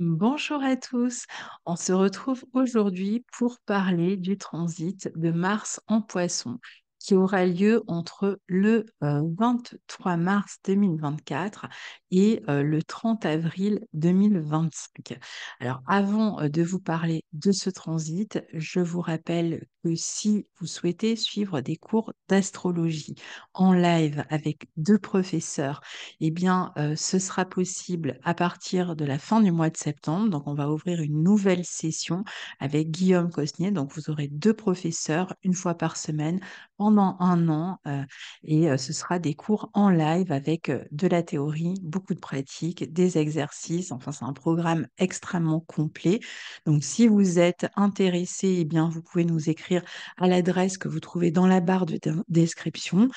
Bonjour à tous, on se retrouve aujourd'hui pour parler du transit de Mars en poissons qui aura lieu entre le 23 euh, mars 2024 et euh, le 30 avril 2025. Alors avant euh, de vous parler de ce transit, je vous rappelle que si vous souhaitez suivre des cours d'astrologie en live avec deux professeurs, eh bien ce sera possible à partir de la fin du mois de septembre. Donc on va ouvrir une nouvelle session avec Guillaume Cosnier. Donc vous aurez deux professeurs une fois par semaine pendant un an euh, et euh, ce sera des cours en live avec euh, de la théorie, beaucoup de pratiques, des exercices. Enfin, c'est un programme extrêmement complet. Donc, si vous êtes intéressé, eh bien, vous pouvez nous écrire à l'adresse que vous trouvez dans la barre de description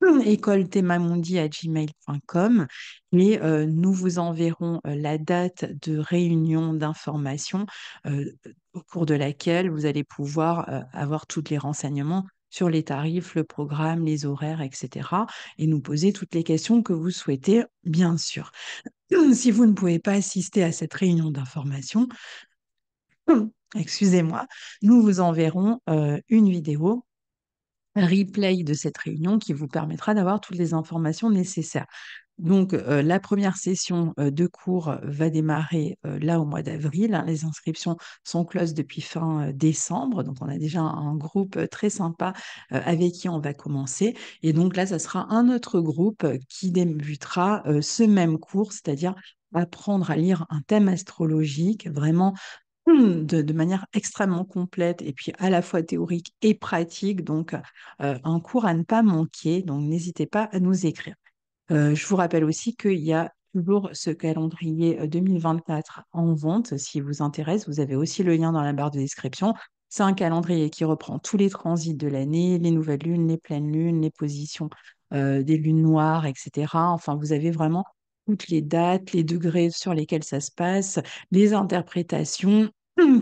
école et nous vous enverrons la date de réunion d'information au cours de laquelle vous allez pouvoir avoir tous les renseignements sur les tarifs, le programme, les horaires, etc. Et nous poser toutes les questions que vous souhaitez, bien sûr. Si vous ne pouvez pas assister à cette réunion d'information, excusez-moi, nous vous enverrons euh, une vidéo replay de cette réunion qui vous permettra d'avoir toutes les informations nécessaires. Donc, euh, la première session euh, de cours euh, va démarrer là au mois d'avril. Hein. Les inscriptions sont closes depuis fin décembre. Donc, on a déjà un, groupe très sympa avec qui on va commencer. Et donc, là, ça sera un autre groupe qui débutera ce même cours, c'est-à-dire apprendre à lire un thème astrologique, vraiment hum, de, manière extrêmement complète et puis à la fois théorique et pratique. Donc, un cours à ne pas manquer. Donc, n'hésitez pas à nous écrire. Euh, je vous rappelle aussi qu'il y a toujours ce calendrier 2024 euh, en vente. Si vous intéresse, vous avez aussi le lien dans la barre de description. C'est un calendrier qui reprend tous les transits de l'année, les nouvelles lunes, les pleines lunes, les positions euh, des lunes noires, etc. Enfin, vous avez vraiment toutes les dates, les degrés sur lesquels ça se passe, les interprétations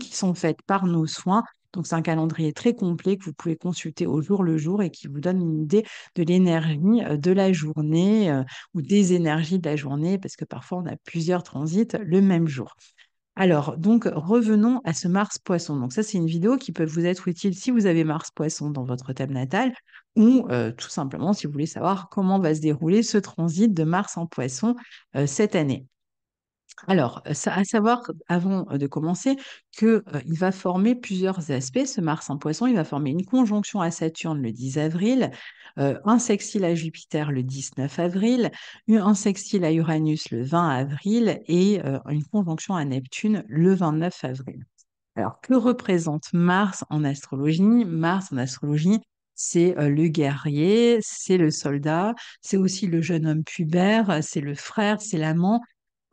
qui sont faites par nos soins. Donc c'est un calendrier très complet que vous pouvez consulter au jour le jour et qui vous donne une idée de l'énergie de la journée ou des énergies de la journée, parce que parfois on a plusieurs transits le même jour. Alors, donc, revenons à ce Mars Poisson. Donc, ça, c'est une vidéo qui peut vous être utile si vous avez Mars Poisson dans votre thème natal ou tout simplement si vous voulez savoir comment va se dérouler ce transit de Mars en Poisson cette année. Alors, euh, à savoir, avant euh, de commencer, qu'il euh, va former plusieurs aspects, ce Mars en poisson, il va former une conjonction à Saturne le 10 avril, un sextile à Jupiter le 19 avril, un sextile à Uranus le 20 avril et une conjonction à Neptune le 29 avril. Alors, que représente Mars en astrologie Mars en astrologie, c'est le guerrier, c'est le soldat, c'est aussi le jeune homme pubère, c'est le frère, c'est l'amant,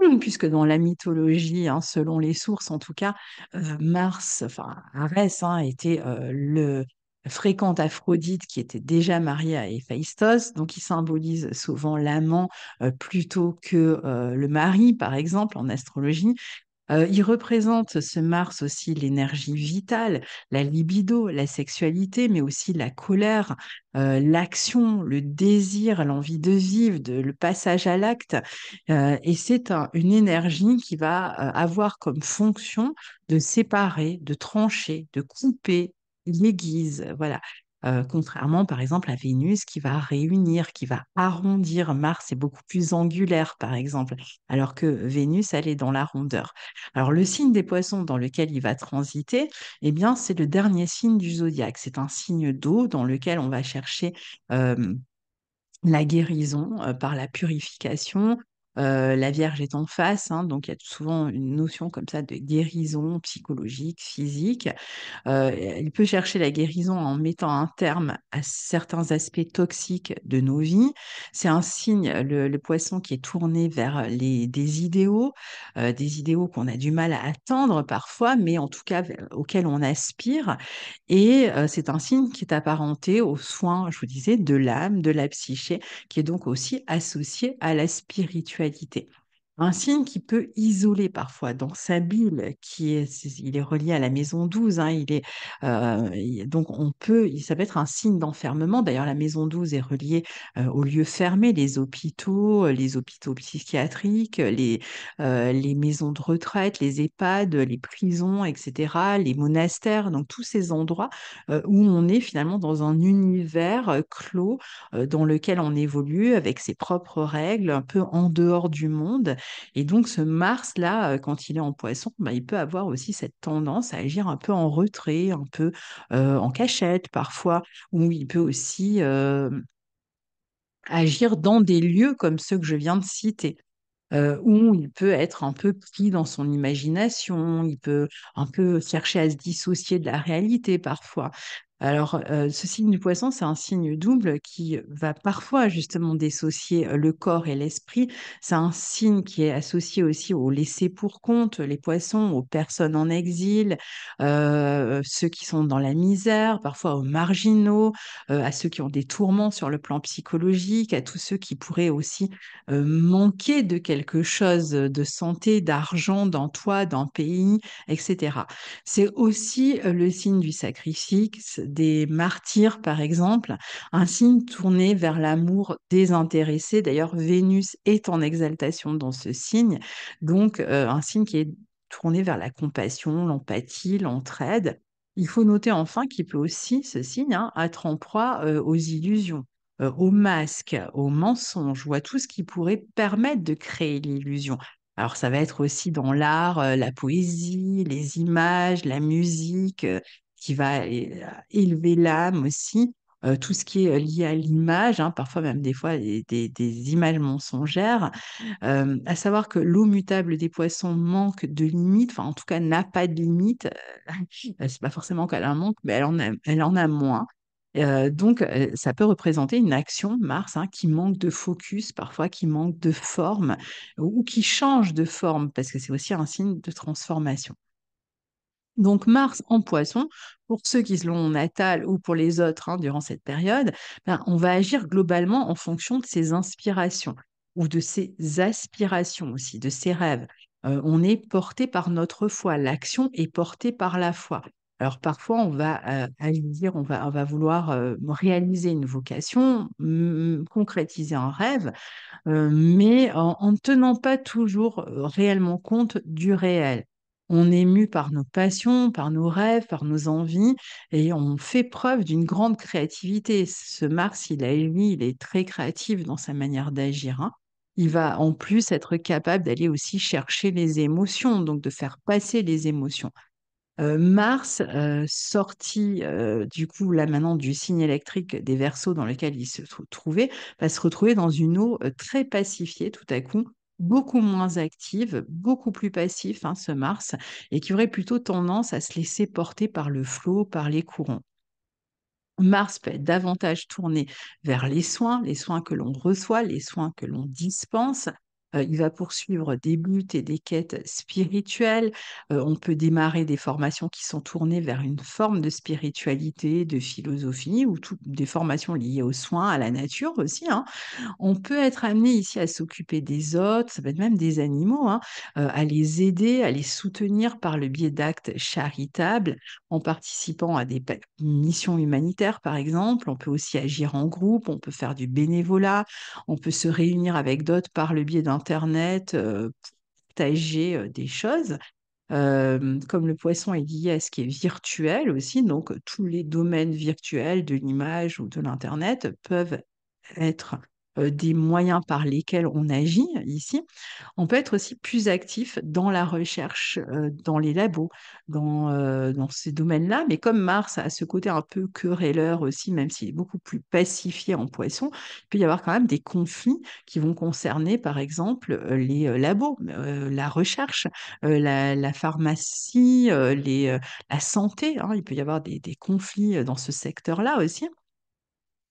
Mmh, puisque dans la mythologie, hein, selon les sources en tout cas, euh, Mars, enfin Arès, hein, était euh, le fréquent Aphrodite qui était déjà marié à Héphaïstos, donc il symbolise souvent l'amant euh, plutôt que le mari, par exemple, en astrologie. Euh, il représente ce Mars aussi l'énergie vitale, la libido, la sexualité, mais aussi la colère, euh, l'action, le désir, l'envie de vivre, le passage à l'acte. Euh, et c'est une énergie qui va avoir comme fonction de séparer, de trancher, de couper, l'aiguise. Voilà contrairement par exemple à Vénus qui va réunir, qui va arrondir. Mars est beaucoup plus angulaire par exemple, alors que Vénus, elle est dans la rondeur. Alors le signe des poissons dans lequel il va transiter, eh bien c'est le dernier signe du zodiaque. C'est un signe d'eau dans lequel on va chercher... la guérison par la purification, la Vierge est en face, hein, donc il y a souvent une notion comme ça de guérison psychologique, physique. il peut chercher la guérison en mettant un terme à certains aspects toxiques de nos vies. C'est un signe, le, poisson qui est tourné vers les, des idéaux, des idéaux qu'on a du mal à attendre parfois, mais en tout cas auxquels on aspire. Et c'est un signe qui est apparenté aux soins, je vous disais, de l'âme, de la psyché, qui est donc aussi associé à la spiritualité quitter un signe qui peut isoler parfois dans sa bulle, qui est, il est relié à la maison 12, hein, il est, euh, donc on peut, ça peut être un signe d'enfermement. D'ailleurs, la maison 12 est reliée euh, aux lieux fermés, les hôpitaux, euh, les hôpitaux psychiatriques, les, les maisons de retraite, les EHPAD, les prisons, etc., les monastères, donc tous ces endroits où on est finalement dans un univers clos dans lequel on évolue avec ses propres règles, un peu en dehors du monde. Et donc ce Mars-là, euh, quand il est en poisson, bah, il peut avoir aussi cette tendance à agir un peu en retrait, un peu euh, en cachette parfois, ou il peut aussi euh, agir dans des lieux comme ceux que je viens de citer. où il peut être un peu pris dans son imagination, il peut un peu chercher à se dissocier de la réalité parfois. Alors, euh, ce signe du poisson, c'est un signe double qui va parfois justement dissocier euh, le corps et l'esprit. C'est un signe qui est associé aussi au laisser pour compte, les poissons, aux personnes en exil, euh, ceux qui sont dans la misère, parfois aux marginaux, à ceux qui ont des tourments sur le plan psychologique, à tous ceux qui pourraient aussi manquer de quelque chose, de santé, d'argent, toi, d'un pays, etc. C'est aussi le signe du sacrifice des martyrs, par exemple, un signe tourné vers l'amour désintéressé. D'ailleurs, Vénus est en exaltation dans ce signe, donc euh, un signe qui est tourné vers la compassion, l'empathie, l'entraide. Il faut noter enfin qu'il peut aussi, ce signe, hein, être en proie euh, aux illusions euh, aux masques, aux mensonges ou à tout ce qui pourrait permettre de créer l'illusion. Alors ça va être aussi dans l'art, la poésie, les images, la musique, qui va euh, élever l'âme aussi. Euh, tout ce qui est euh, lié à l'image, hein, parfois même des fois des, images mensongères, à savoir que l'eau mutable des poissons manque de limite, enfin en tout cas n'a pas de limite, c'est pas forcément qu'elle en manque, mais elle en a, elle en a moins. donc, ça peut représenter une action, Mars, hein, qui manque de focus, parfois qui manque de forme, ou qui change de forme, parce que c'est aussi un signe de transformation. Donc Mars en poisson, pour ceux qui se l'ont natal ou pour les autres hein, durant cette période, ben, on va agir globalement en fonction de ses inspirations ou de ses aspirations aussi, de ses rêves. Euh, on est porté par notre foi, l'action est portée par la foi. Alors parfois, on va euh, on va, vouloir euh, réaliser une vocation, concrétiser un rêve, euh, mais en ne tenant pas toujours réellement compte du réel on est mu par nos passions, par nos rêves, par nos envies, et on fait preuve d'une grande créativité. Ce Mars, il a lui, il est très créatif dans sa manière d'agir. Hein. Il va en plus être capable d'aller aussi chercher les émotions, donc de faire passer les émotions. Euh, Mars, euh, sorti euh, du coup là maintenant du signe électrique des Verseaux dans lequel il se trouvait, va se retrouver dans une eau très pacifiée tout à coup, beaucoup moins active, beaucoup plus passif hein, ce Mars, et qui aurait plutôt tendance à se laisser porter par le flot, par les courants. Mars peut être davantage tourné vers les soins, les soins que l'on reçoit, les soins que l'on dispense, il va poursuivre des buts et des quêtes spirituelles. on peut démarrer des formations qui sont tournées vers une forme de spiritualité, de philosophie, ou des formations liées aux soins, à la nature aussi. Hein. On peut être amené ici à s'occuper des autres, ça peut être même des animaux, hein, à les aider, à les soutenir par le biais d'actes charitables, en participant à des missions humanitaires, par exemple. On peut aussi agir en groupe, on peut faire du bénévolat, on peut se réunir avec d'autres par le biais d'un Internet euh, pour partager euh, des choses. Euh, comme le poisson est lié à ce qui est virtuel aussi, donc tous les domaines virtuels de l'image ou de l'Internet peuvent être euh, des moyens par lesquels on agit ici, on peut être aussi plus actif dans la recherche, euh, dans les labos, dans, euh, dans ces domaines-là. Mais comme Mars a ce côté un peu querelleur aussi, même s'il est beaucoup plus pacifié en poisson, il peut y avoir quand même des conflits qui vont concerner, par exemple, les labos, la recherche, la, pharmacie, la santé. Hein. Il peut y avoir des conflits dans ce secteur-là aussi.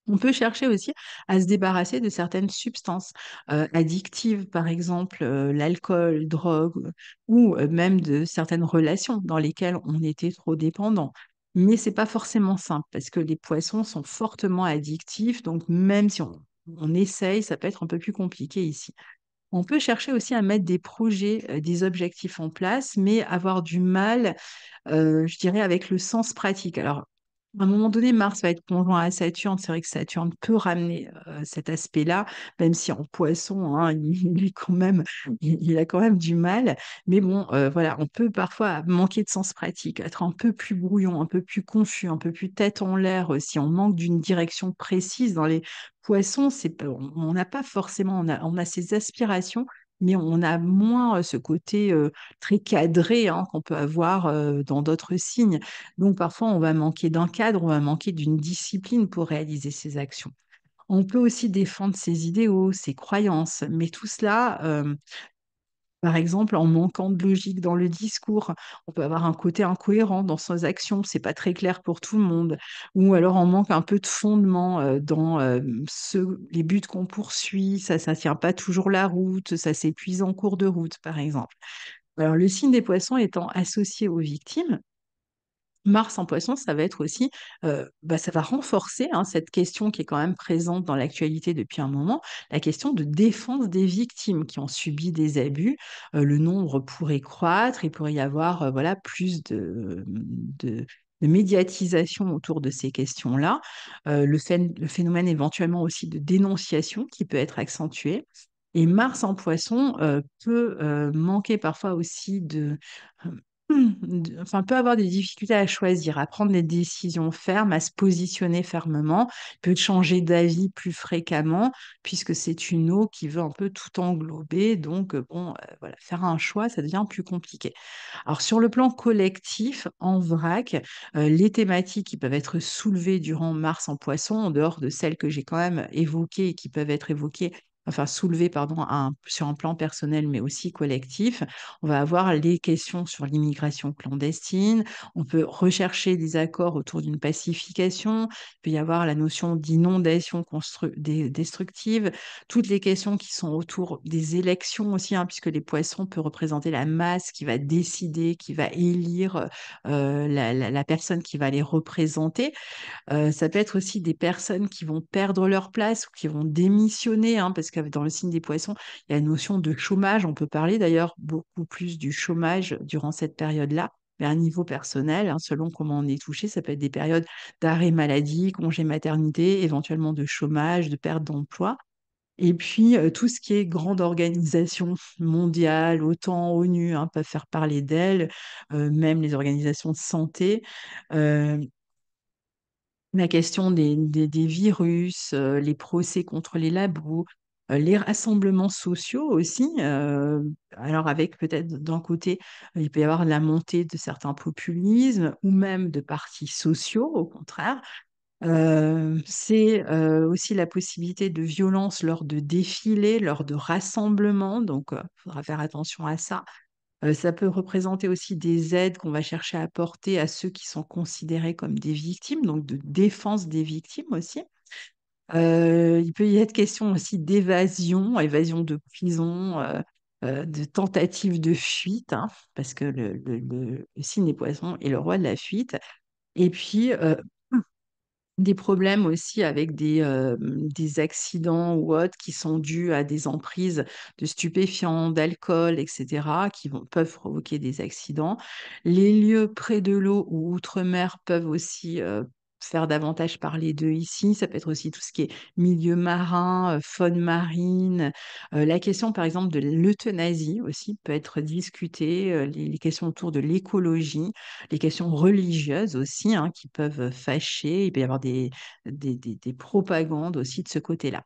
On peut chercher aussi à se débarrasser de certaines substances euh, addictives, par exemple euh, l'alcool, drogue, ou euh, même de certaines relations dans lesquelles on était trop dépendant. Mais c'est pas forcément simple parce que les poissons sont fortement addictifs, donc même si on, essaye, ça peut être un peu plus compliqué ici. On peut chercher aussi à mettre des projets, des objectifs en place, mais avoir du mal, je dirais, avec le sens pratique. Alors, à un moment donné, Mars va être conjoint à Saturne. C'est vrai que Saturne peut ramener euh, cet aspect-là, même si en poisson, hein, il, lui même, il, a quand même du mal. Mais bon, euh, voilà, on peut parfois manquer de sens pratique, être un peu plus brouillon, un peu plus confus, un peu plus tête en l'air euh, si on manque d'une direction précise dans les poissons. on n'a pas forcément, on a, on a ces aspirations, mais on a moins ce côté très cadré hein, qu'on peut avoir dans d'autres signes. Donc parfois, on va manquer d'un cadre, on va manquer d'une discipline pour réaliser ses actions. On peut aussi défendre ses idéaux, ses croyances, mais tout cela par exemple, en manquant de logique dans le discours, on peut avoir un côté incohérent dans ses actions, c'est pas très clair pour tout le monde. Ou alors on manque un peu de fondement euh, dans euh, les buts qu'on poursuit, ça ne tient pas toujours la route, ça s'épuise en cours de route, par exemple. Alors le signe des poissons étant associé aux victimes, Mars en poisson, ça va être aussi, bah, ça va renforcer hein, cette question qui est quand même présente dans l'actualité depuis un moment, la question de défense des victimes qui ont subi des abus. le nombre pourrait croître, il pourrait y avoir voilà, plus mmh, de, de médiatisation autour de ces questions-là, le, phénomène éventuellement aussi de dénonciation qui peut être accentué. Et Mars en poisson peut manquer parfois aussi de, Mmh, enfin, peut avoir des difficultés à choisir, à prendre des décisions fermes, à se positionner fermement, peut changer d'avis plus fréquemment, puisque c'est une eau qui veut un peu tout englober. Donc, euh, bon, euh, voilà, faire un choix, ça devient plus compliqué. Alors, sur le plan collectif, en vrac, euh, les thématiques qui peuvent être soulevées durant Mars en poisson, en dehors de celles que j'ai quand même évoquées et qui peuvent être évoquées enfin soulever pardon, sur un plan personnel mais aussi collectif. On va avoir les questions sur l'immigration clandestine, on peut rechercher des accords autour d'une pacification, il peut y avoir la notion d'inondation destructive, toutes les questions qui sont autour des élections aussi, hein, puisque les poissons peuvent représenter la masse qui va décider, qui va élire euh, la, personne qui va les représenter. Euh, ça peut être aussi des personnes qui vont perdre leur place ou qui vont démissionner, hein, parce que dans le signe des poissons, il y a la notion de chômage. On peut parler d'ailleurs beaucoup plus du chômage durant cette période-là. Mais à un niveau personnel, hein, selon comment on est touché, ça peut être des périodes d'arrêt maladie, congé maternité, éventuellement de chômage, de perte d'emploi. Et puis, euh, tout ce qui est grande organisation mondiale, OTAN, ONU, hein, peuvent faire parler d'elle, euh, même les organisations de santé. Euh, la question des, des virus, les procès contre les labos, euh, les rassemblements sociaux aussi, euh, alors avec peut-être d'un côté, euh, il peut y avoir la montée de certains populismes ou même de partis sociaux, au contraire. c'est aussi la possibilité de violence lors de défilés, lors de rassemblements, donc il faudra faire attention à ça. ça peut représenter aussi des aides qu'on va chercher à apporter à ceux qui sont considérés comme des victimes, donc de défense des victimes aussi. Euh, il peut y être question aussi d'évasion, évasion de prison, euh, euh, de tentative de fuite, hein, parce que le, signe des poissons est le roi de la fuite. Et puis, des problèmes aussi avec des, des accidents ou autres qui sont dus à des emprises de stupéfiants, d'alcool, etc., qui vont, peuvent provoquer des accidents. Les lieux près de l'eau ou outre-mer peuvent aussi euh, faire davantage parler d'eux ici. Ça peut être aussi tout ce qui est milieu marin, euh, faune marine. Euh, la question, par exemple, de l'euthanasie aussi peut être discutée. Euh, les, questions autour de l'écologie, les questions religieuses aussi, hein, qui peuvent fâcher. Il peut y avoir des, des propagandes aussi de ce côté-là.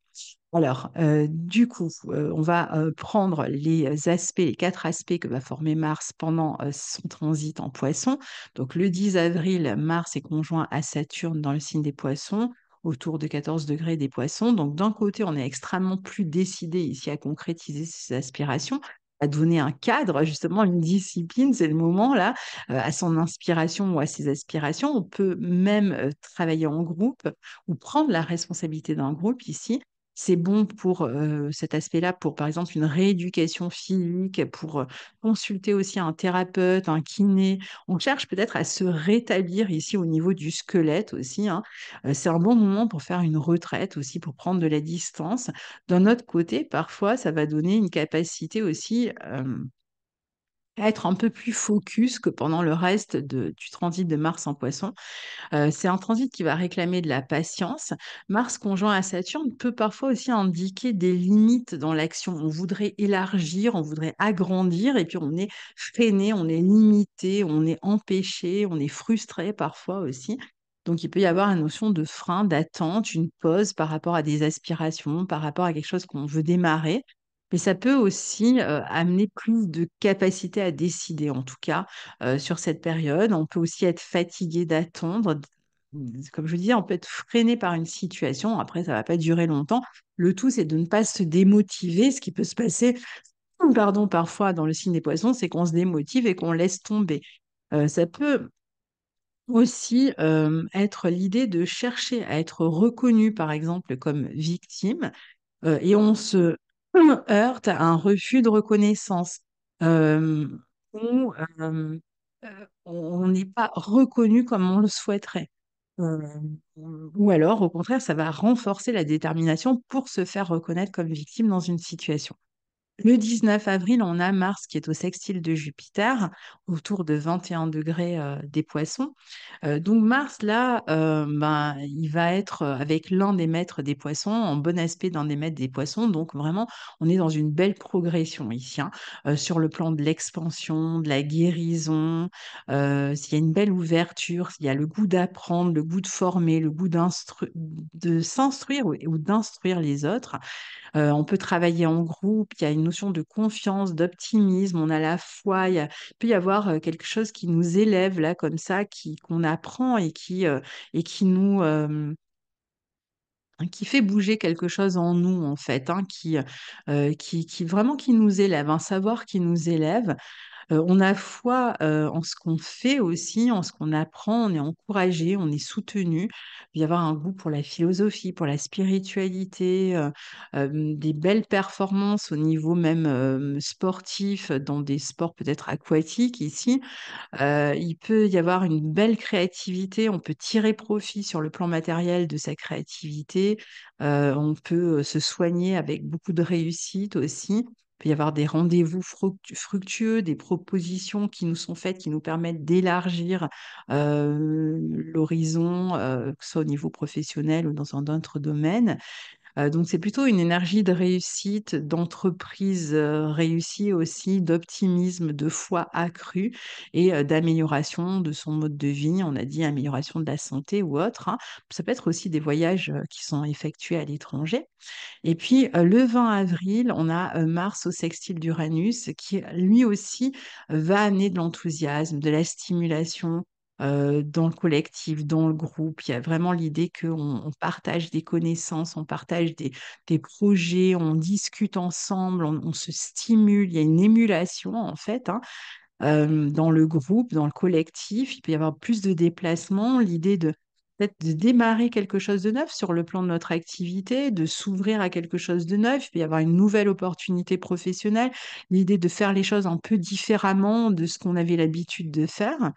Alors, euh, du coup, euh, on va euh, prendre les aspects, les quatre aspects que va former Mars pendant son transit en poisson. Donc, le 10 avril, Mars est conjoint à Saturne dans le signe des poissons autour de 14 degrés des poissons. Donc, d'un côté, on est extrêmement plus décidé ici à concrétiser ses aspirations, à donner un cadre, justement une discipline, c'est le moment là, à son inspiration ou à ses aspirations. On peut même travailler en groupe ou prendre la responsabilité d'un groupe ici c'est bon pour cet aspect-là, pour par exemple une rééducation physique, pour consulter aussi un thérapeute, un kiné. On cherche peut-être à se rétablir ici au niveau du squelette aussi. Hein. C'est un bon moment pour faire une retraite aussi, pour prendre de la distance. D'un autre côté, parfois, ça va donner une capacité aussi être un peu plus focus que pendant le reste de, du transit de Mars en poisson. Euh, c'est un transit qui va réclamer de la patience. Mars conjoint à Saturne peut parfois aussi indiquer des limites dans l'action. On voudrait élargir, on voudrait agrandir, et puis on est freiné, on est limité, on est empêché, on est frustré parfois aussi. Donc, il peut y avoir une notion de frein, d'attente, une pause par rapport à des aspirations, par rapport à quelque chose qu'on veut démarrer mais ça peut aussi amener plus de capacité à décider, en tout cas, sur cette période. On peut aussi être fatigué d'attendre, comme je disais, on peut être freiné par une situation. Après, ça ne va pas durer longtemps. Le tout, c'est de ne pas se démotiver. Ce qui peut se passer, pardon, parfois dans le signe des poissons, c'est qu'on se démotive et qu'on laisse tomber. ça peut aussi être l'idée de chercher à être reconnu, par exemple, comme victime. et on se heurte à un refus de reconnaissance où euh, on n'est pas reconnu comme on le souhaiterait. ou alors, au contraire, ça va renforcer la détermination pour se faire reconnaître comme victime dans une situation. Le 19 avril, on a Mars qui est au sextile de Jupiter, autour de 21 degrés euh, des poissons. Euh, donc Mars, là, euh, ben, il va être avec l'un des maîtres des poissons, en bon aspect d'un des maîtres des poissons. Donc vraiment, on est dans une belle progression ici, hein. sur le plan de l'expansion, de la guérison. s'il y a une belle ouverture, s'il y a le goût d'apprendre, le goût de former, le goût de s'instruire ou, ou d'instruire les autres. on peut travailler en groupe, il y a une notion de confiance, d'optimisme, on a la foi, il, peut y avoir quelque chose qui nous élève là comme ça, qui qu'on apprend et qui, et qui nous... qui fait bouger quelque chose en nous en fait, hein, qui, qui, qui, vraiment qui nous élève, un savoir qui nous élève on a foi en ce qu'on fait aussi, en ce qu'on apprend, on est encouragé, on est soutenu. Il y avoir un goût pour la philosophie, pour la spiritualité, des belles performances au niveau même sportif, dans des sports peut-être aquatiques ici. il peut y avoir une belle créativité, on peut tirer profit sur le plan matériel de sa créativité, on peut se soigner avec beaucoup de réussite aussi peut y avoir des rendez-vous fructueux, des propositions qui nous sont faites, qui nous permettent d'élargir l'horizon, que ce soit au niveau professionnel ou dans un autre domaine donc c'est plutôt une énergie de réussite, d'entreprise réussie aussi, d'optimisme, de foi accrue et d'amélioration de son mode de vie. On a dit amélioration de la santé ou autre. Hein. Ça peut être aussi des voyages qui sont effectués à l'étranger. Et puis le 20 avril, on a Mars au sextile d'Uranus qui lui aussi va amener de l'enthousiasme, de la stimulation, euh, dans le collectif, dans le groupe. Il y a vraiment l'idée qu'on partage des connaissances, on partage des, projets, on discute ensemble, on, se stimule. Il y a une émulation en fait. Hein, euh, dans le groupe, dans le collectif, il peut y avoir plus de déplacements, l'idée de de démarrer quelque chose de neuf sur le plan de notre activité, de s'ouvrir à quelque chose de neuf, il peut y avoir une nouvelle opportunité professionnelle, l'idée de faire les choses un peu différemment de ce qu'on avait l'habitude de faire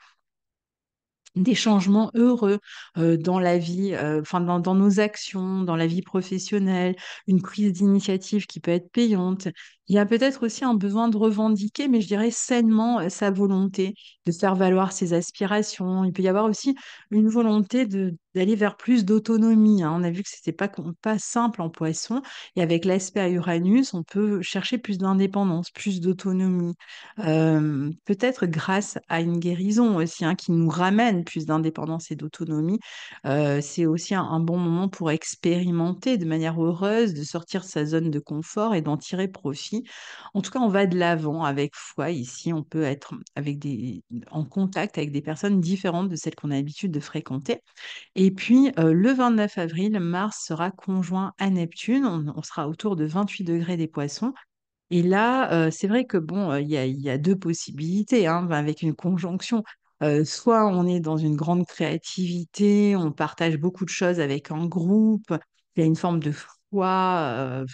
des changements heureux euh, dans la vie, euh, dans, dans, nos actions, dans la vie professionnelle, une prise d'initiative qui peut être payante, il y a peut-être aussi un besoin de revendiquer, mais je dirais sainement, euh, sa volonté, de faire valoir ses aspirations. Il peut y avoir aussi une volonté d'aller vers plus d'autonomie. Hein. On a vu que ce n'était pas, pas simple en poisson. Et avec l'aspect à Uranus, on peut chercher plus d'indépendance, plus d'autonomie. peut-être grâce à une guérison aussi, hein, qui nous ramène plus d'indépendance et d'autonomie. Euh, c'est aussi un, un bon moment pour expérimenter de manière heureuse, de sortir de sa zone de confort et d'en tirer profit en tout cas, on va de l'avant avec foi. Ici, on peut être avec des, en contact avec des personnes différentes de celles qu'on a l'habitude de fréquenter. Et puis, euh, le 29 avril, Mars sera conjoint à Neptune. on, sera autour de 28 degrés des poissons. Et là, euh, c'est vrai que bon, euh, il y, a deux possibilités hein, avec une conjonction. soit on est dans une grande créativité, on partage beaucoup de choses avec un groupe, il y a une forme de foi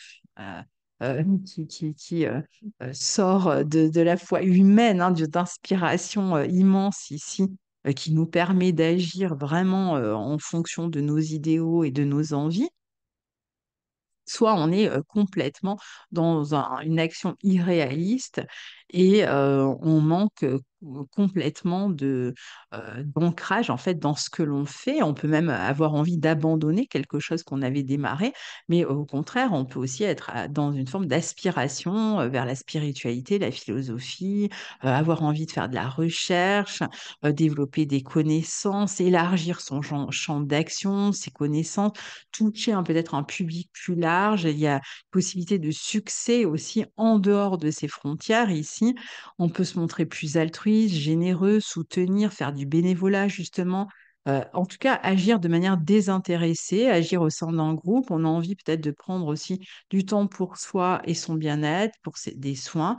euh, qui, euh, euh, sort de, la foi humaine, hein, d'inspiration immense ici, qui nous permet d'agir vraiment en fonction de nos idéaux et de nos envies soit on est complètement dans une action irréaliste et on manque complètement de d'ancrage en fait dans ce que l'on fait. On peut même avoir envie d'abandonner quelque chose qu'on avait démarré, mais au contraire, on peut aussi être dans une forme d'aspiration vers la spiritualité, la philosophie, avoir envie de faire de la recherche, développer des connaissances, élargir son champ, d'action, ses connaissances, toucher un peut-être un public plus large. Il y a possibilité de succès aussi en dehors de ses frontières. Ici, on peut se montrer plus altruiste, généreux, soutenir, faire du bénévolat justement. Euh, en tout cas, agir de manière désintéressée, agir au sein d'un groupe. On a envie peut-être de prendre aussi du temps pour soi et son bien-être, pour des soins.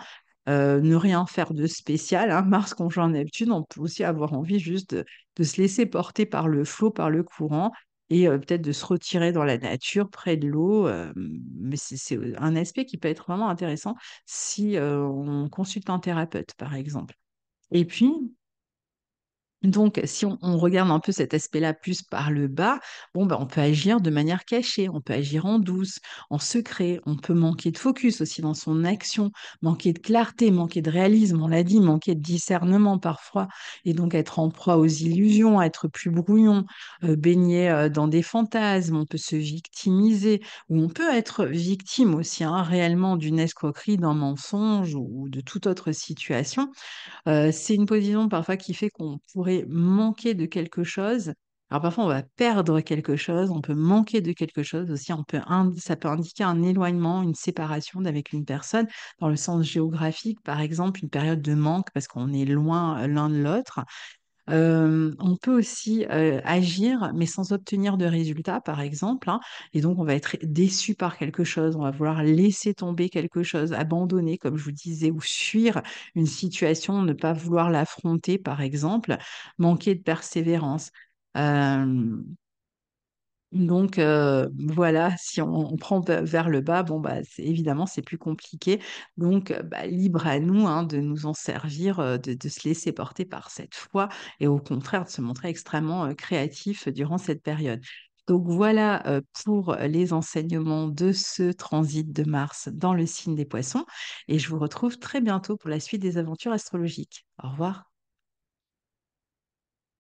Euh, ne rien faire de spécial. Hein. Mars conjoint Neptune, on peut aussi avoir envie juste de se laisser porter par le flot, par le courant, et peut-être de se retirer dans la nature, près de l'eau. mais c'est un aspect qui peut être vraiment intéressant si on consulte un thérapeute, par exemple. Et puis, donc, si on, regarde un peu cet aspect-là plus par le bas, bon, bah, on peut agir de manière cachée, on peut agir en douce, en secret, on peut manquer de focus aussi dans son action, manquer de clarté, manquer de réalisme, on l'a dit, manquer de discernement parfois, et donc être en proie aux illusions, être plus brouillon, euh, baigner euh, dans des fantasmes, on peut se victimiser, ou on peut être victime aussi hein, réellement d'une escroquerie, d'un mensonge ou, de toute autre situation. Euh, c'est une position parfois qui fait qu'on pourrait manquer de quelque chose. Alors parfois, on va perdre quelque chose, on peut manquer de quelque chose aussi, on peut ça peut indiquer un éloignement, une séparation d'avec une personne, dans le sens géographique, par exemple, une période de manque parce qu'on est loin euh, l'un de l'autre on peut aussi agir, mais sans obtenir de résultats, par exemple. Hein, et donc, on va être déçu par quelque chose, on va vouloir laisser tomber quelque chose, abandonner, comme je vous disais, ou fuir une situation, ne pas vouloir l'affronter, par exemple, manquer de persévérance. Donc euh, voilà, si on, prend vers le bas, bon bah évidemment c'est plus compliqué. Donc euh, bah, libre à nous hein, de nous en servir, euh, de, se laisser porter par cette foi et au contraire de se montrer extrêmement créatif durant cette période. Donc voilà pour les enseignements de ce transit de Mars dans le signe des poissons et je vous retrouve très bientôt pour la suite des aventures astrologiques. Au revoir.